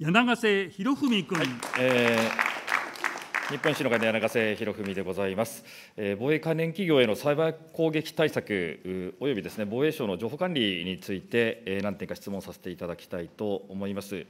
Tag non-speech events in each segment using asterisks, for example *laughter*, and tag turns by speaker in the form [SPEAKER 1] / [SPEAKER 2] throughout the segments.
[SPEAKER 1] 柳瀬博文君、はい、えー日本維新の会の柳瀬博文でございます。防衛関連企業へのサイバー攻撃対策およびですね防衛省の情報管理について何点か質問させていただきたいと思います。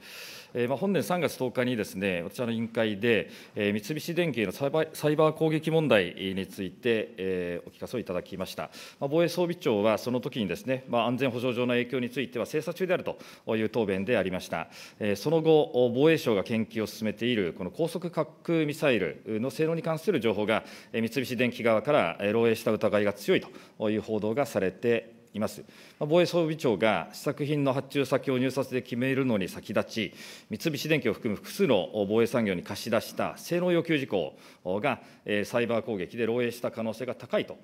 [SPEAKER 1] まあ本年3月10日にですね私の委員会で三菱電機へのサイバーサイバー攻撃問題についてお聞かせをいただきました。防衛装備庁はその時にですねまあ安全保障上の影響については精査中であるという答弁でありました。その後防衛省が研究を進めているこの高速滑空ミサイルの性能に関する情報が、三菱電機側から漏洩した疑いが強いという報道がされています。防衛装備庁が試作品の発注先を入札で決めるのに先立ち、三菱電機を含む複数の防衛産業に貸し出した性能要求事項が、サイバー攻撃で漏洩した可能性が高いと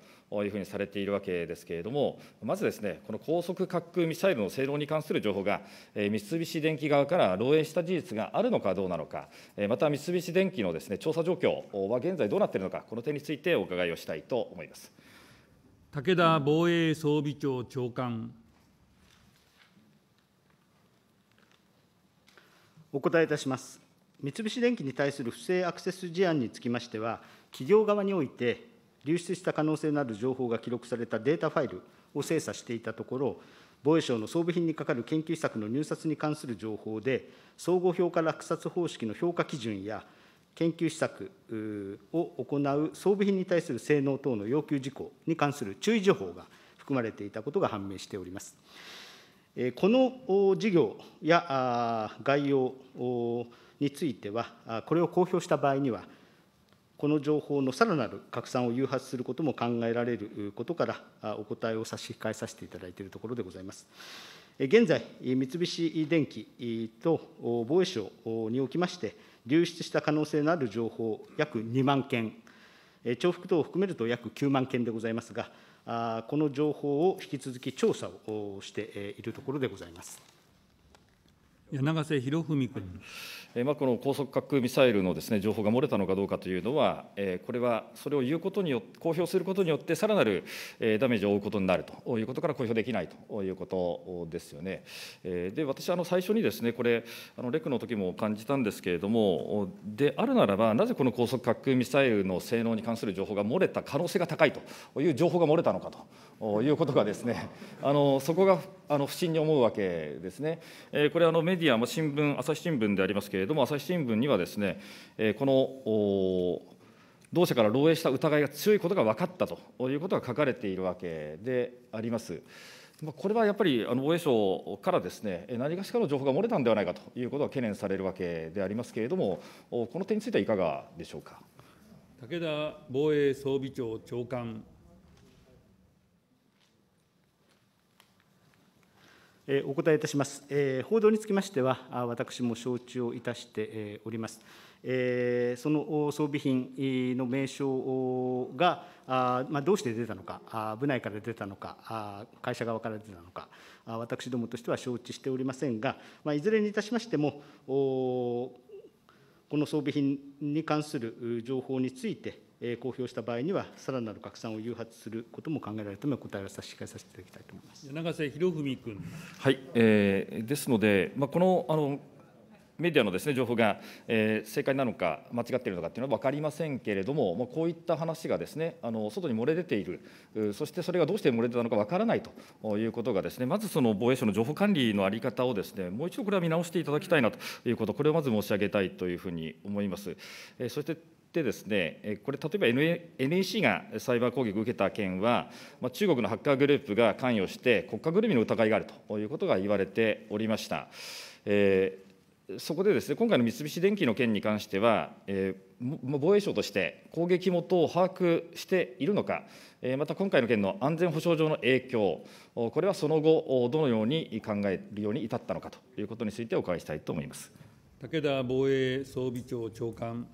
[SPEAKER 1] いうふうにされているわけですけれども、まずですね、この高速滑空ミサイルの性能に関する情報が、三菱電機側から漏洩した事実があるのかどうなのか、また三菱電機のですね調査状況は現在どうなっているのか、この点についてお伺いをしたいと思います。
[SPEAKER 2] 武田防衛装備庁長官。
[SPEAKER 3] お答えいたします。三菱電機に対する不正アクセス事案につきましては、企業側において、流出した可能性のある情報が記録されたデータファイルを精査していたところ、防衛省の装備品に係る研究施策の入札に関する情報で、総合評価落札方式の評価基準や、研究施策を行う装備品に対する性能等の要求事項に関する注意情報が含まれていたことが判明しております。この事業や概要については、これを公表した場合には、この情報のさらなる拡散を誘発することも考えられることから、お答えを差し控えさせていただいているところでございます。現在、三菱電機と防衛省におきまして、流出した可能性のある情報約2万件、重複等を含めると約9万件でございますが、この情報を引き続き調査をしているところでございます。
[SPEAKER 2] 永瀬博文君。
[SPEAKER 1] まあ、この高速滑空ミサイルのです、ね、情報が漏れたのかどうかというのは、えこれはそれを言うことによ公表することによって、さらなる、えダメージを負うことになるということから公表できないということですよね。えで私あの最初にですねこれあのレクの時も感じたんですけれども、であるならば、なぜこの高速滑空ミサイルの性能に関する情報が漏れた可能性が高いという情報が漏れたのかと。いうことがですね、*laughs* あのそこがあの不審に思うわけですね。えー、これあのメディアも新聞朝日新聞でありますけれども朝日新聞にはですね、えー、この同社から漏洩した疑いが強いことが分かったということが書かれているわけであります。これはやっぱり防衛省からですね何がしかの情報が漏れたんではないかということが懸念されるわけでありますけれども、この点についてはいかがでしょうか
[SPEAKER 2] 武田防衛装備庁長官。
[SPEAKER 3] お答えいたします。報道につきましては、私も承知をいたしております。その装備品の名称が、どうして出たのか、部内から出たのか、会社側から出たのか、私どもとしては承知しておりませんが、いずれにいたしましても、この装備品に関する情報について、公表した場合には、さらなる拡散を誘発することも考えられるため、お答えを差し
[SPEAKER 2] 控えさせていただきたいと思います永瀬博文君。
[SPEAKER 1] はい、えー、ですので、まあ、このあのメディアのです、ね、情報が、えー、正解なのか、間違っているのかというのは分かりませんけれども、まあ、こういった話がです、ね、あの外に漏れ出ている、そしてそれがどうして漏れ出たのか分からないということがです、ね、まずその防衛省の情報管理の在り方をです、ね、もう一度これは見直していただきたいなということ、これをまず申し上げたいというふうに思います。えー、そしててですね、これ、例えば NEC がサイバー攻撃を受けた件は、中国のハッカーグループが関与して、国家ぐるみの疑いがあるということが言われておりました。えー、そこでですね、今回の三菱電機の件に関しては、えー、防衛省として攻撃元を把握しているのか、また今回の件の安全保障上の影響、これはその後、どのように考えるように至ったのかということについてお伺いしたいと思います。
[SPEAKER 2] 武田防衛装備庁長官。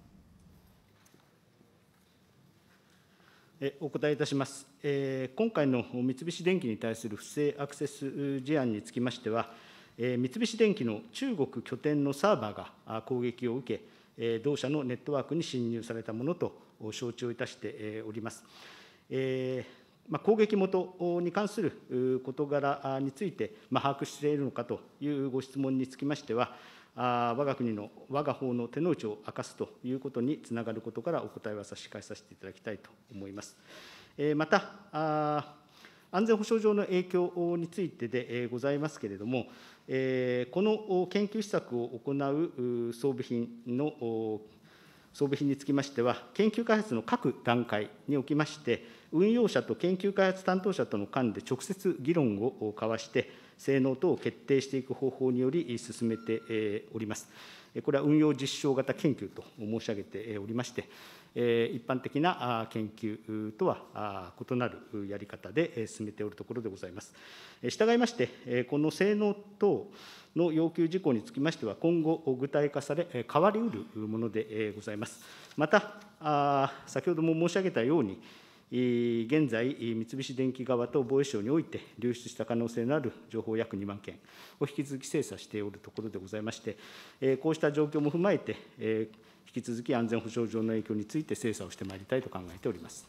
[SPEAKER 3] お答えいたします。今回の三菱電機に対する不正アクセス事案につきましては、三菱電機の中国拠点のサーバーが攻撃を受け、同社のネットワークに侵入されたものと承知をいたしております。ま攻撃元に関する事柄について、ま把握しているのかというご質問につきましては、あ我が国の、我が法の手の内を明かすということにつながることからお答えは差し控えさせていただきたいと思います。えまた安全保障上の影響についてでございますけれども、えこの研究施策を行う装備品の装備品につきましては、研究開発の各段階におきまして、運用者と研究開発担当者との間で直接議論を交わして、性能等を決定していく方法により進めております。これは運用実証型研究と申し上げておりまして、一般的な研究とは異なるやり方で進めておるところでございます。従いまして、この性能等の要求事項につきましては、今後、具体化され、変わりうるものでございます。また、先ほども申し上げたように、現在、三菱電機側と防衛省において流出した可能性のある情報約2万件を引き続き精査しておるところでございまして、こうした状況も踏まえて、引き続き安全保障上の影響について精査をしてまいりたいと考えております。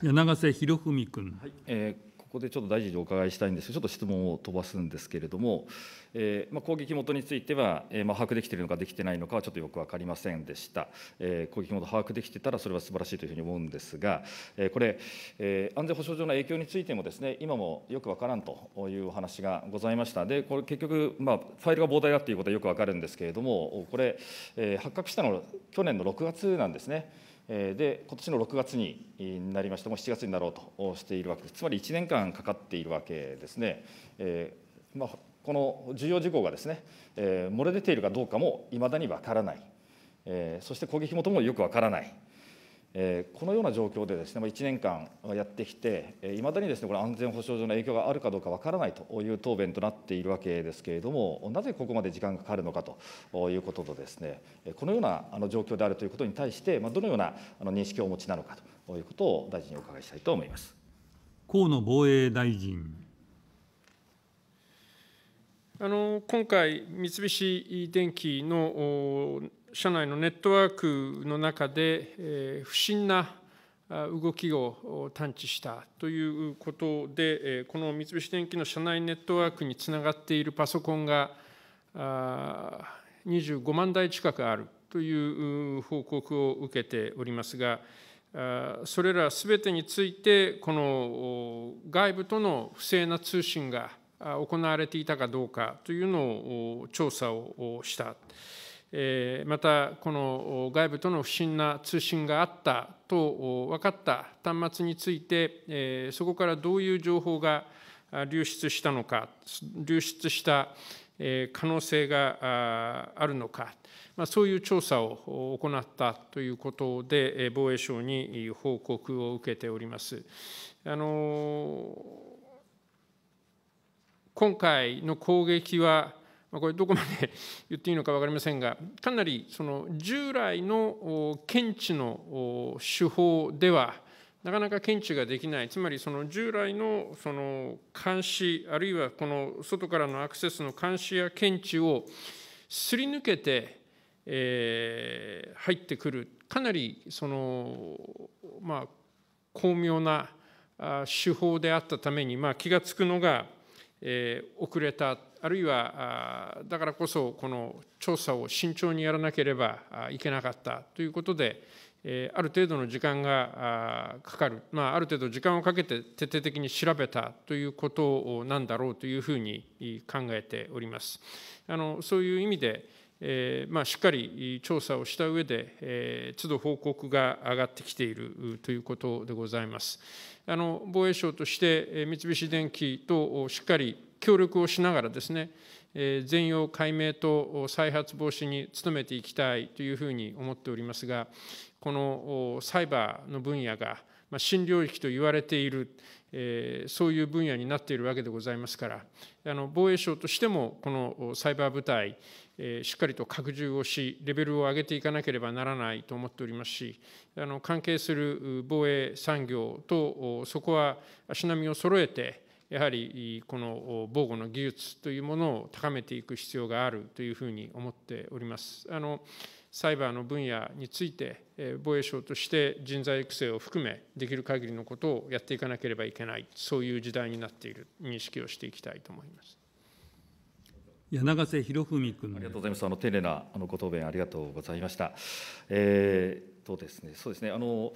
[SPEAKER 2] 瀬博文君、はいえーこ
[SPEAKER 1] こでちょっと大臣にお伺いしたいんですが、ちょっと質問を飛ばすんですけれども、えーまあ、攻撃元については、えーまあ、把握できているのかできてないのかはちょっとよく分かりませんでした、えー、攻撃元、把握できてたらそれは素晴らしいというふうに思うんですが、えー、これ、えー、安全保障上の影響についてもです、ね、今もよく分からんというお話がございました、でこれ、結局、まあ、ファイルが膨大だということはよく分かるんですけれども、これ、えー、発覚したのは去年の6月なんですね。で今年の6月になりましてもう7月になろうとしているわけですつまり1年間かかっているわけですね、えー、まあ、この重要事項がですね、えー、漏れ出ているかどうかもいまだにわからない、えー、そして攻撃元もよくわからないこのような状況でです、ね、1年間やってきて、いまだにです、ね、これ、安全保障上の影響があるかどうかわからないという答弁となっているわけですけれども、なぜここまで時間がかかるのかということとです、ね、このような状況であるということに対して、どのような認識をお持ちなのかということを大臣にお伺いしたいと思います
[SPEAKER 2] 河野防衛大臣。
[SPEAKER 4] あの今回、三菱電機の社内のネットワークの中で不審な動きを探知したということで、この三菱電機の社内ネットワークにつながっているパソコンが25万台近くあるという報告を受けておりますが、それらすべてについて、この外部との不正な通信が行われていたかどうかというのを調査をした。またこの外部との不審な通信があったと分かった端末についてそこからどういう情報が流出したのか流出した可能性があるのか、まあ、そういう調査を行ったということで防衛省に報告を受けております。あの今回の攻撃はこれどこまで *laughs* 言っていいのか分かりませんがかなりその従来の検知の手法ではなかなか検知ができないつまりその従来のその監視あるいはこの外からのアクセスの監視や検知をすり抜けて、えー、入ってくるかなりそのまあ巧妙な手法であったために、まあ、気が付くのが、えー、遅れたあるいはだからこそこの調査を慎重にやらなければいけなかったということで、ある程度の時間がかかる、まあ、ある程度時間をかけて徹底的に調べたということなんだろうというふうに考えております。あのそういう意味で、えーまあ、しっかり調査をした上で、えー、都度報告が上がってきているということでございます。あの防衛省として三菱電機としっかり協力をしながらですね、全容解明と再発防止に努めていきたいというふうに思っておりますが、このサイバーの分野が新領域と言われている、そういう分野になっているわけでございますから、あの防衛省としても、このサイバー部隊、しっかりと拡充をし、レベルを上げていかなければならないと思っておりますし、あの関係する防衛産業と、そこは足並みを揃えて、やはりこの防護の技術というものを高めていく必要があるというふうに思っております。あのサイバーの分野について防衛省として人材育成を含めできる限りのことをやっていかなければいけないそういう時代になっている認識をしていきたいと思います。
[SPEAKER 2] 柳瀬博文君
[SPEAKER 1] ありがとうございます。あの丁寧なあのご答弁ありがとうございました。えーとですね、そうですね。あの。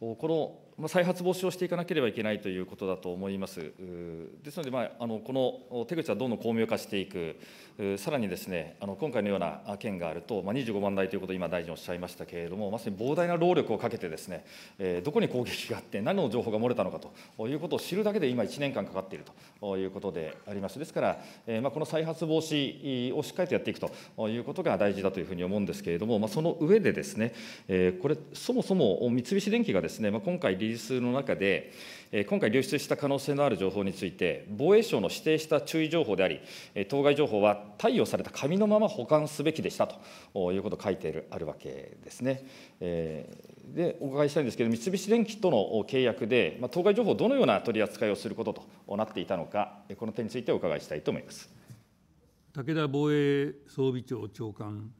[SPEAKER 1] この再発防止をしていかなければいけないということだと思います。ですので、まあ、あのこの手口はどんどん巧妙化していく、さらにですねあの今回のような件があると、まあ、25万台ということを今、大臣おっしゃいましたけれども、まさに膨大な労力をかけて、ですね、えどこに攻撃があって、何の情報が漏れたのかということを知るだけで今、1年間かかっているということであります。ですから、えまあ、この再発防止をしっかりとやっていくということが大事だというふうに思うんですけれども、まあ、その上でですね、えこれ、そもそも三菱電機がです、ねですね、まあ、今回、リリースの中で、今回流出した可能性のある情報について、防衛省の指定した注意情報であり、当該情報は貸与された紙のまま保管すべきでしたということを書いているあるわけですね。でお伺いしたいんですけど、三菱電機との契約で、まあ、当該情報、どのような取り扱いをすることとなっていたのか、この点についてお伺いしたいと思います。
[SPEAKER 2] 武田防衛装備庁長官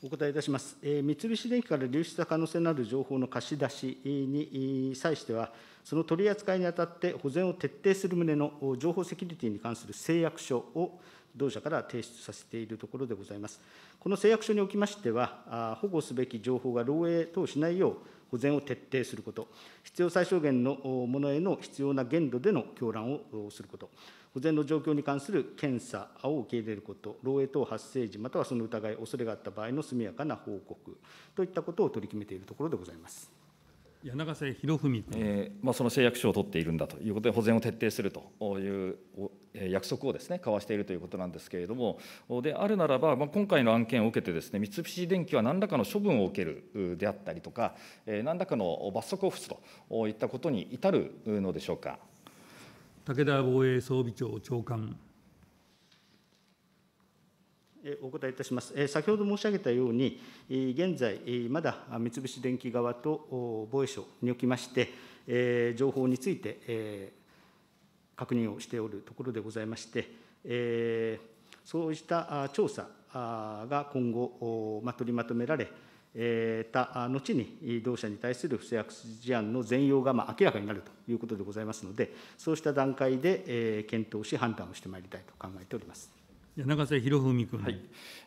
[SPEAKER 2] お答えいたし
[SPEAKER 3] ます。三菱電機から流出した可能性のある情報の貸し出しに際しては、その取り扱いにあたって保全を徹底する旨の情報セキュリティに関する誓約書を同社から提出させているところでございます。この誓約書におきましては、保護すべき情報が漏えい等しないよう、保全を徹底すること、必要最小限のものへの必要な限度での狂乱をすること、保全の状況に関する検査を受け入れること、漏えい等発生時、またはその疑い、恐れがあった場合の速やかな報告といったことを取り決めているところでございます。
[SPEAKER 2] 柳瀬博文君、え
[SPEAKER 1] ーまあ、その誓約書を取っているんだということで、保全を徹底するという約束をです、ね、交わしているということなんですけれども、であるならば、まあ、今回の案件を受けてです、ね、三菱電機は何らかの処分を受けるであったりとか、え何らかの罰則を付すといったこと
[SPEAKER 3] に至るのでしょうか。
[SPEAKER 2] 武田防衛装備庁長官。
[SPEAKER 3] お答えいたします。先ほど申し上げたように、現在、まだ三菱電機側と防衛省におきまして、情報について確認をしておるところでございまして、そうした調査が今後取りまとめられ、た後に、同社に対する不正悪事案の全容が明らかになるということでございますので、そうした段階で検討し、判断をしてまいりたいと考えておりま
[SPEAKER 2] す。永瀬博文君、はい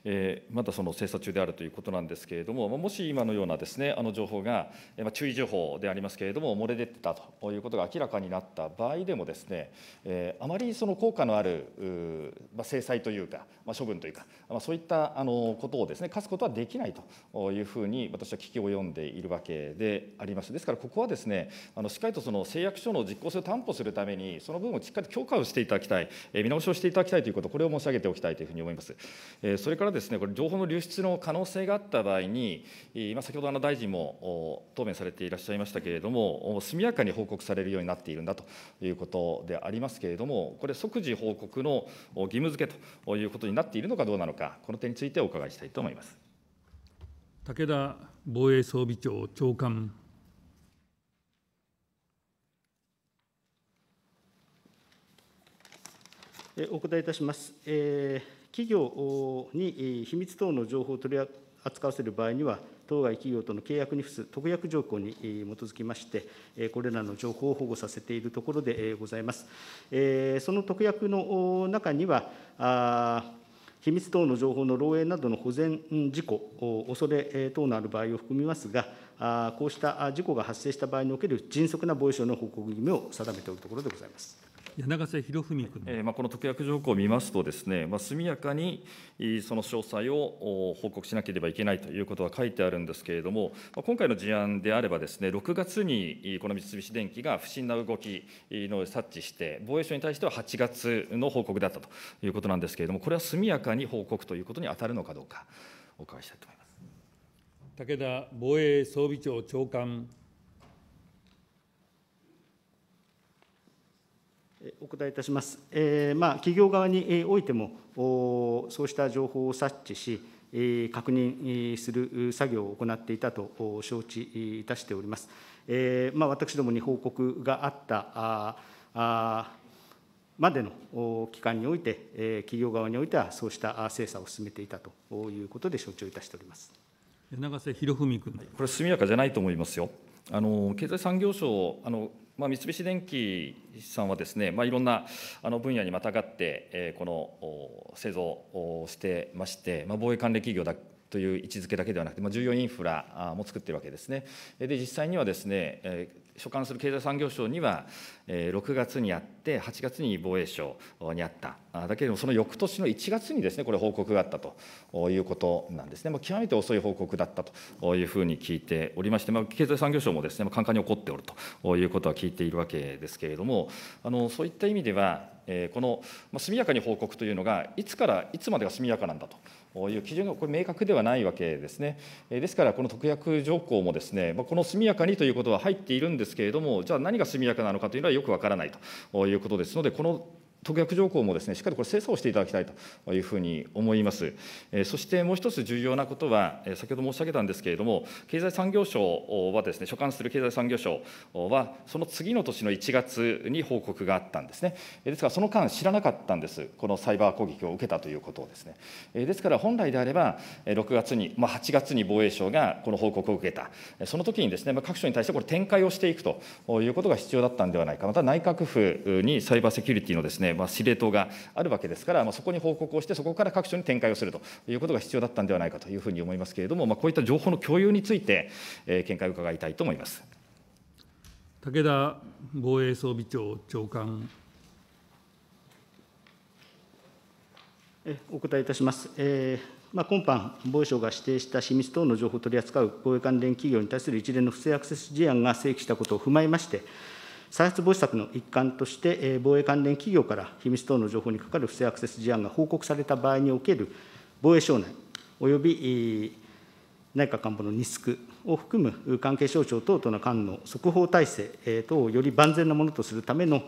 [SPEAKER 1] えー、まだその精査中であるということなんですけれども、もし今のようなです、ね、あの情報が、まあ、注意情報でありますけれども、漏れ出てたということが明らかになった場合でもですね、えー、あまりその効果のある、まあ、制裁というか、まあ、処分というか、まあ、そういったあのことをです、ね、課すことはできないというふうに、私は聞き及んでいるわけであります。ですから、ここはです、ね、あのしっかりとその誓約書の実効性を担保するために、その部分をしっかり強化をしていただきたい、見直しをしていただきたいということ、これを申し上げておききたいというふうに思います。それからですね、これ、情報の流出の可能性があった場合に、今、先ほどあの大臣も答弁されていらっしゃいましたけれども、速やかに報告されるようになっているんだということでありますけれども、これ、即時報告の義務付けということになっているのかどうなのか、この点についてお伺いしたいと思います。
[SPEAKER 2] 武田防衛装備庁長官。
[SPEAKER 3] お答えいたします。企業に秘密等の情報を取り扱わせる場合には、当該企業との契約に付す特約条項に基づきまして、これらの情報を保護させているところでございます。その特約の中には、秘密等の情報の漏洩などの保全事故、恐れ等のある場合を含みますが、こうした事故が発生した場合における迅速な防衛省
[SPEAKER 2] の報告義務を定めておるところでございます。柳瀬博文
[SPEAKER 1] 君、えーまあ、この特約条項を見ますとです、ね、まあ、速やかにその詳細を報告しなければいけないということは書いてあるんですけれども、まあ、今回の事案であればです、ね、6月にこの三菱電機が不審な動きの察知して、防衛省に対しては8月の報告だったということなんですけれども、これは速やかに報告ということに当たるのかどうか、お伺いしたいと思います
[SPEAKER 2] 武田防衛装備庁長官。お答えいたします。えー、まあ、企業側に
[SPEAKER 3] おいても、そうした情報を察知し、確認する作業を行っていたと承知いたしております。えー、まあ、私どもに報告があったああまでの期間において、えー、企業側においては、そうした精査を進めていたということで承知をいたしております
[SPEAKER 2] 永瀬博文君。
[SPEAKER 1] これ、速やかじゃないと思いますよ。あの経済産業省あのまあ、三菱電機さんはですね、まあ、いろんなあの分野にまたがって、えー、この製造をしてまして、まあ、防衛関連企業だという位置づけだけではなくて、まあ、重要インフラも作っているわけですね。で実際にはですねえ所管する経済産業省には、6月にあって、8月に防衛省にあった、だけれども、その翌年の1月にですね、これ、報告があったということなんですね、極めて遅い報告だったというふうに聞いておりまして、経済産業省もですね、簡単に起こっておるということは聞いているわけですけれども、あのそういった意味では、この速やかに報告というのが、いつからいつまでが速やかなんだと。いう基準がこれ明確ではないわけですね。ですから、この特約条項もですね、この速やかにということは入っているんですけれども、じゃあ何が速やかなのかというのはよくわからないということですので、この特約条項もですね、しっかりこれ、精査をしていただきたいというふうに思います。そしてもう一つ重要なことは、先ほど申し上げたんですけれども、経済産業省はですね、所管する経済産業省は、その次の年の1月に報告があったんですね。ですから、その間、知らなかったんです、このサイバー攻撃を受けたということをですね。ですから、本来であれば、6月に、まあ、8月に防衛省がこの報告を受けた、その時にですね、各所に対してこれ、展開をしていくということが必要だったんではないか、また内閣府にサイバーセキュリティのですね、まあ、司令塔があるわけですから、まあ、そこに報告をして、そこから各所に展開をするということが必要だったんではないかというふうに思いますけれども、まあ、こういった情報の共有について、えー、見解を伺いたいと思います
[SPEAKER 2] 武田防衛装備庁長官。
[SPEAKER 3] お答えいたします。えーまあ、今般、防衛省が指定した秘密等の情報を取り扱う防衛関連企業に対する一連の不正アクセス事案が正規したことを踏まえまして、再発防止策の一環として、防衛関連企業から秘密等の情報にかかる不正アクセス事案が報告された場合における防衛省内および内閣官房のニスクを含む関係省庁等との間の速報体制等をより万全なものとするための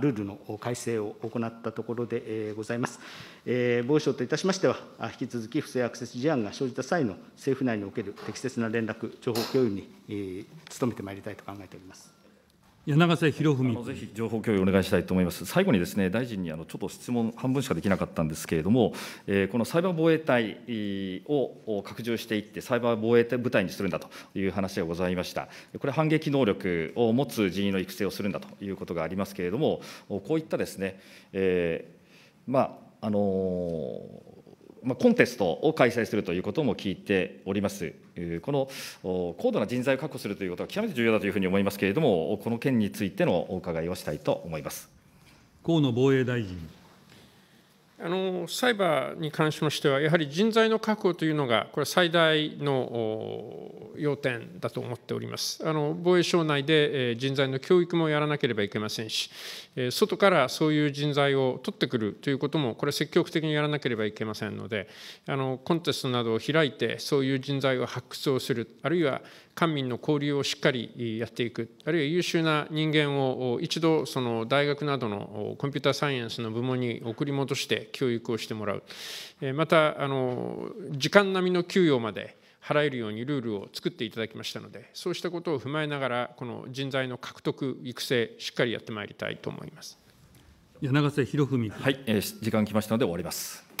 [SPEAKER 3] ルールの改正を行ったところでございます。防衛省といたしましては、引き続き不正アクセス事案が生じた際の政府内における適切な連絡、情報共有に努めてまいりたいと考えております。
[SPEAKER 1] 柳瀬博文ぜひ情報共有お願いしたいと思います。最後にですね、大臣にあのちょっと質問、半分しかできなかったんですけれども、えー、このサイバー防衛隊を拡充していって、サイバー防衛隊部隊にするんだという話がございました。これ、反撃能力を持つ人員の育成をするんだということがありますけれども、こういったですね、えー、まあ、あのーまコンテストを開催するということも聞いております。この高度な人材を確保するということは極めて重要だというふうに思いますけれども、この件についてのお伺いをしたいと思います河野防衛大臣。
[SPEAKER 4] あのサイバーに関しましては、やはり人材の確保というのが、これ、最大の要点だと思っております。あの防衛省内で人材の教育もやらなければいけませんし、外からそういう人材を取ってくるということも、これ、積極的にやらなければいけませんので、あのコンテストなどを開いて、そういう人材を発掘をする、あるいは官民の交流をしっかりやっていくあるいは優秀な人間を一度その大学などのコンピューターサイエンスの部門に送り戻して教育をしてもらうまたあの時間並みの給与まで払えるようにルールを作っていただきましたのでそうしたことを踏まえながらこの人材の獲得育成しっかりやってまいりたいと思います。
[SPEAKER 2] 柳瀬博文、はい、え時間きまし
[SPEAKER 1] たので終わります。